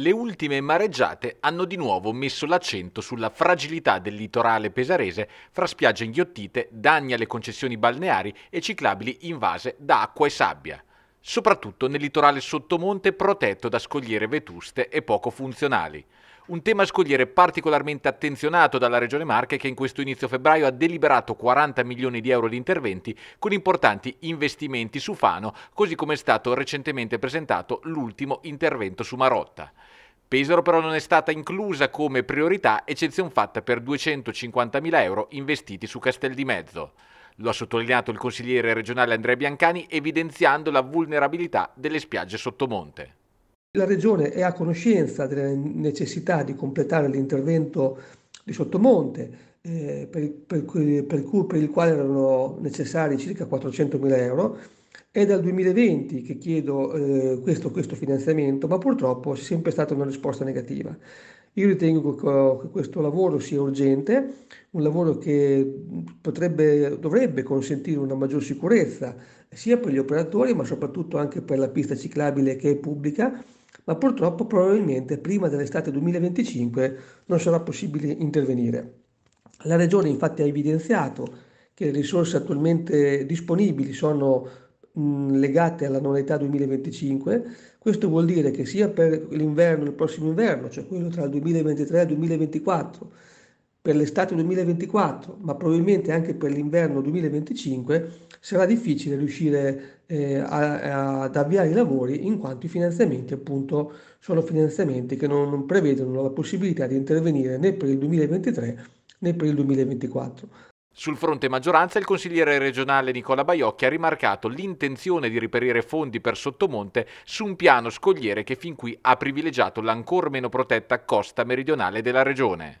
Le ultime mareggiate hanno di nuovo messo l'accento sulla fragilità del litorale pesarese fra spiagge inghiottite, danni alle concessioni balneari e ciclabili invase da acqua e sabbia soprattutto nel litorale sottomonte protetto da scogliere vetuste e poco funzionali. Un tema scogliere particolarmente attenzionato dalla Regione Marche che in questo inizio febbraio ha deliberato 40 milioni di euro di interventi con importanti investimenti su Fano, così come è stato recentemente presentato l'ultimo intervento su Marotta. Pesaro però non è stata inclusa come priorità, eccezion fatta per 250.000 euro investiti su Castel di Mezzo. Lo ha sottolineato il consigliere regionale Andrea Biancani evidenziando la vulnerabilità delle spiagge sottomonte. La Regione è a conoscenza della necessità di completare l'intervento di Sottomonte, eh, per, per, per, cui, per, il quale erano necessari circa 400.000 euro. È dal 2020 che chiedo eh, questo, questo, finanziamento, ma purtroppo è sempre stata una risposta negativa. Io ritengo che, che questo lavoro sia urgente un lavoro che mm, potrebbe, dovrebbe consentire una maggior sicurezza sia per gli operatori ma soprattutto anche per la pista ciclabile che è pubblica, ma purtroppo probabilmente prima dell'estate 2025 non sarà possibile intervenire. La Regione infatti ha evidenziato che le risorse attualmente disponibili sono mm, legate alla novità 2025, questo vuol dire che sia per l'inverno, il prossimo inverno, cioè quello tra il 2023 e il 2024, per l'estate 2024, ma probabilmente anche per l'inverno 2025, sarà difficile riuscire eh, a, a, ad avviare i lavori in quanto i finanziamenti appunto sono finanziamenti che non, non prevedono la possibilità di intervenire né per il 2023 né per il 2024. Sul fronte maggioranza il consigliere regionale Nicola Baiocchi ha rimarcato l'intenzione di reperire fondi per Sottomonte su un piano scogliere che fin qui ha privilegiato l'ancor meno protetta costa meridionale della regione.